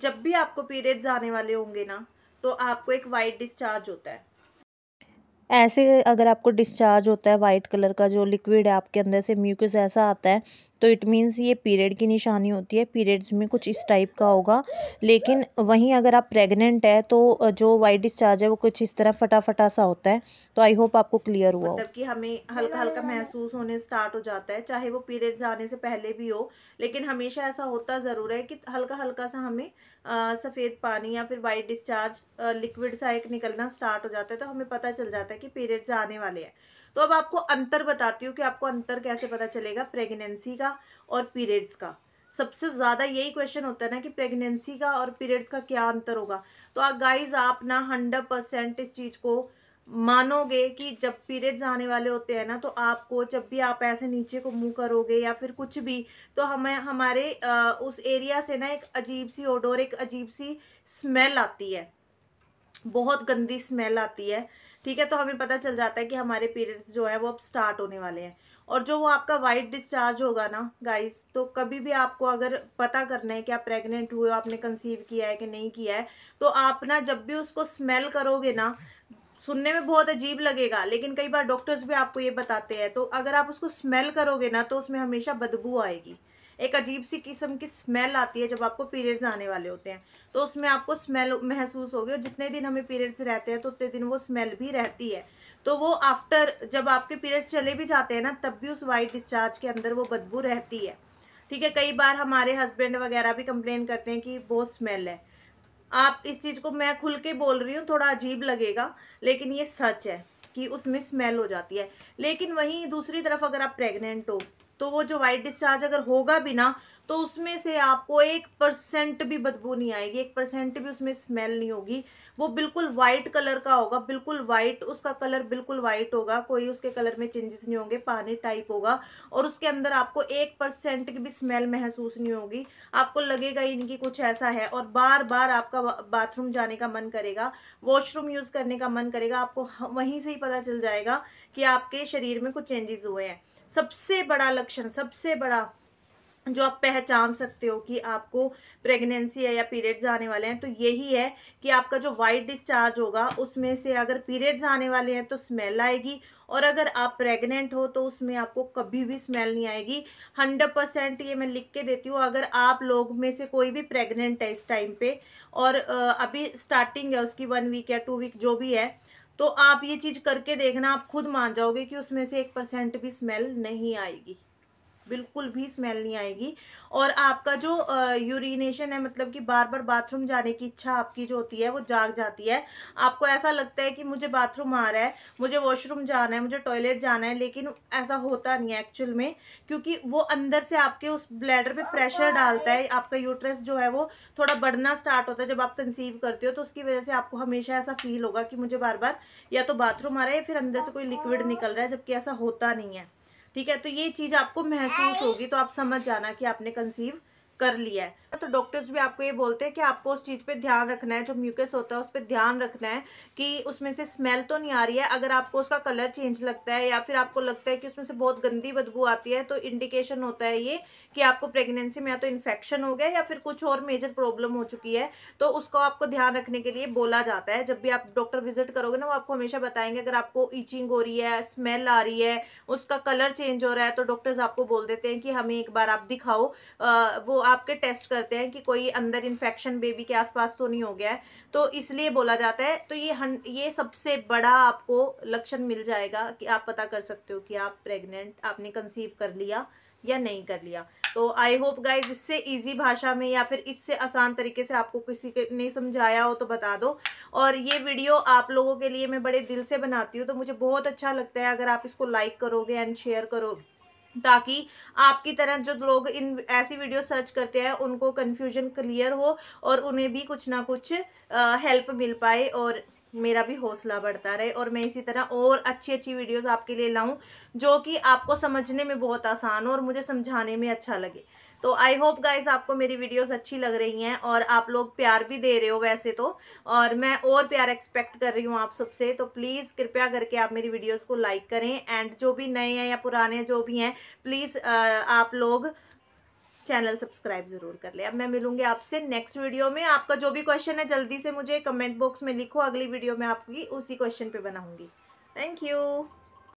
जब भी आपको पीरियड्स आने वाले होंगे ना तो आपको एक वाइट डिस्चार्ज होता है ऐसे अगर आपको डिस्चार्ज होता है वाइट कलर का जो लिक्विड है आपके अंदर से म्यूकस ऐसा आता है तो इट मीन्स ये पीरियड की निशानी होती है पीरियड्स में कुछ इस टाइप का होगा लेकिन वहीं अगर आप प्रेग्नेंट है तो जो वाइट डिस्चार्ज है वो कुछ इस तरह फटाफटा सा होता है तो आई होप आपको क्लियर हुआ मतलब कि हमें हल्का हल्का महसूस होने स्टार्ट हो जाता है चाहे वो पीरियड्स आने से पहले भी हो लेकिन हमेशा ऐसा होता ज़रूर है कि हल्का हल्का सा हमें सफ़ेद पानी या फिर वाइट डिस्चार्ज लिक्विड सा एक निकलना स्टार्ट हो जाता है तो हमें पता चल जाता है कि पीरियड्स आने वाले हैं तो अब आपको अंतर बताती हूँ कि आपको अंतर कैसे पता चलेगा प्रेगनेंसी का और पीरियड्स का सबसे ज़्यादा यही क्वेश्चन होता है ना कि प्रेगनेंसी का और पीरियड्स का क्या अंतर होगा तो आप गाइज आप ना हंड्रेड परसेंट इस चीज़ को मानोगे कि जब पीरियड्स आने वाले होते हैं ना तो आपको जब भी आप ऐसे नीचे को मुंह करोगे या फिर कुछ भी तो हमें हमारे आ, उस एरिया से ना एक अजीब सी ओडोर एक अजीब सी स्मेल आती है बहुत गंदी स्मेल आती है ठीक है तो हमें पता चल जाता है कि हमारे पीरियड्स जो है वो अब स्टार्ट होने वाले हैं और जो वो आपका वाइट डिस्चार्ज होगा ना गाइस तो कभी भी आपको अगर पता करना है कि आप प्रेग्नेंट हुए हो आपने कंसीव किया है कि नहीं किया है तो आप ना जब भी उसको स्मेल करोगे ना सुनने में बहुत अजीब लगेगा लेकिन कई बार डॉक्टर्स भी आपको ये बताते हैं तो अगर आप उसको स्मेल करोगे ना तो उसमें हमेशा बदबू आएगी एक अजीब सी किस्म की स्मेल आती है जब आपको पीरियड्स आने वाले होते हैं तो उसमें आपको स्मेल महसूस होगी और जितने दिन हमें पीरियड्स रहते हैं तो उतने दिन वो स्मेल भी रहती है तो वो आफ्टर जब आपके पीरियड्स चले भी जाते हैं ना तब भी उस वाइट डिस्चार्ज के अंदर वो बदबू रहती है ठीक है कई बार हमारे हस्बैंड वगैरह भी कंप्लेन करते हैं कि बहुत स्मेल है आप इस चीज़ को मैं खुल के बोल रही हूँ थोड़ा अजीब लगेगा लेकिन ये सच है कि उसमें स्मेल हो जाती है लेकिन वहीं दूसरी तरफ अगर आप प्रेग्नेंट हो तो वो जो वाइट डिस्चार्ज अगर होगा भी ना तो उसमें से आपको एक परसेंट भी बदबू नहीं आएगी एक परसेंट भी उसमें स्मेल नहीं होगी वो बिल्कुल वाइट कलर का होगा बिल्कुल वाइट उसका कलर बिल्कुल वाइट होगा कोई उसके कलर में चेंजेस नहीं होंगे पानी टाइप होगा और उसके अंदर आपको एक परसेंट की भी स्मेल महसूस नहीं होगी आपको लगेगा ही नहीं कि कुछ ऐसा है और बार बार आपका बाथरूम जाने का मन करेगा वॉशरूम यूज़ करने का मन करेगा आपको वहीं से ही पता चल जाएगा कि आपके शरीर में कुछ चेंजेस हुए हैं सबसे बड़ा लक्षण सबसे बड़ा जो आप पहचान सकते हो कि आपको प्रेगनेंसी है या पीरियड्स आने वाले हैं तो यही है कि आपका जो वाइट डिस्चार्ज होगा उसमें से अगर पीरियड्स आने वाले हैं तो स्मेल आएगी और अगर आप प्रेग्नेंट हो तो उसमें आपको कभी भी स्मेल नहीं आएगी हंड्रेड परसेंट ये मैं लिख के देती हूँ अगर आप लोग में से कोई भी प्रेग्नेंट है इस टाइम पे और अभी स्टार्टिंग है उसकी वन वीक या टू वीक जो भी है तो आप ये चीज़ करके देखना आप खुद मान जाओगे कि उसमें से एक परसेंट भी स्मेल नहीं आएगी बिल्कुल भी स्मेल नहीं आएगी और आपका जो यूरिनेशन है मतलब कि बार बार बाथरूम जाने की इच्छा आपकी जो होती है वो जाग जाती है आपको ऐसा लगता है कि मुझे बाथरूम आ रहा है मुझे वॉशरूम जाना है मुझे टॉयलेट जाना है लेकिन ऐसा होता नहीं है एक्चुअल में क्योंकि वो अंदर से आपके उस ब्लैडर पर प्रेशर डालता है आपका यूट्रेस जो है वो थोड़ा बढ़ना स्टार्ट होता है जब आप कंसीव करते हो तो उसकी वजह से आपको हमेशा ऐसा फील होगा कि मुझे बार बार या तो बाथरूम आ रहा है या फिर अंदर से कोई लिक्विड निकल रहा है जबकि ऐसा होता नहीं है ठीक है तो ये चीज़ आपको महसूस होगी तो आप समझ जाना कि आपने कंसीव कर लिया है तो डॉक्टर्स भी आपको ये बोलते हैं कि आपको उस चीज़ पे ध्यान रखना है जो म्यूकस होता है उस पर ध्यान रखना है कि उसमें से स्मेल तो नहीं आ रही है अगर आपको उसका कलर चेंज लगता है या फिर आपको लगता है कि उसमें से बहुत गंदी बदबू आती है तो इंडिकेशन होता है ये कि आपको प्रेगनेंसी में या तो इन्फेक्शन हो गया या फिर कुछ और मेजर प्रॉब्लम हो चुकी है तो उसको आपको ध्यान रखने के लिए बोला जाता है जब भी आप डॉक्टर विजिट करोगे ना वो आपको हमेशा बताएंगे अगर आपको ईचिंग हो रही है स्मेल आ रही है उसका कलर चेंज हो रहा है तो डॉक्टर्स आपको बोल देते हैं कि हमें एक बार आप दिखाओ वो आपके टेस्ट करते हैं कि कोई अंदर इन्फेक्शन बेबी के आसपास तो नहीं हो गया है तो इसलिए बोला जाता है तो ये हन, ये सबसे बड़ा आपको लक्षण मिल जाएगा कि आप पता कर सकते हो कि आप प्रेग्नेंट आपने कंसीव कर लिया या नहीं कर लिया तो आई होप गाइज इससे इजी भाषा में या फिर इससे आसान तरीके से आपको किसी ने समझाया हो तो बता दो और ये वीडियो आप लोगों के लिए मैं बड़े दिल से बनाती हूँ तो मुझे बहुत अच्छा लगता है अगर आप इसको लाइक करोगे एंड शेयर करोगे ताकि आपकी तरह जो लोग इन ऐसी वीडियो सर्च करते हैं उनको कन्फ्यूजन क्लियर हो और उन्हें भी कुछ ना कुछ हेल्प मिल पाए और मेरा भी हौसला बढ़ता रहे और मैं इसी तरह और अच्छी अच्छी वीडियोस आपके लिए लाऊं जो कि आपको समझने में बहुत आसान हो और मुझे समझाने में अच्छा लगे तो आई होप गाइज आपको मेरी वीडियोस अच्छी लग रही हैं और आप लोग प्यार भी दे रहे हो वैसे तो और मैं और प्यार एक्सपेक्ट कर रही हूँ आप सबसे तो प्लीज़ कृपया करके आप मेरी वीडियोस को लाइक करें एंड जो भी नए हैं या पुराने जो भी हैं प्लीज़ आप लोग चैनल सब्सक्राइब जरूर कर ले अब मैं मिलूंगी आपसे नेक्स्ट वीडियो में आपका जो भी क्वेश्चन है जल्दी से मुझे कमेंट बॉक्स में लिखो अगली वीडियो में आपकी उसी क्वेश्चन पे बनाऊंगी थैंक यू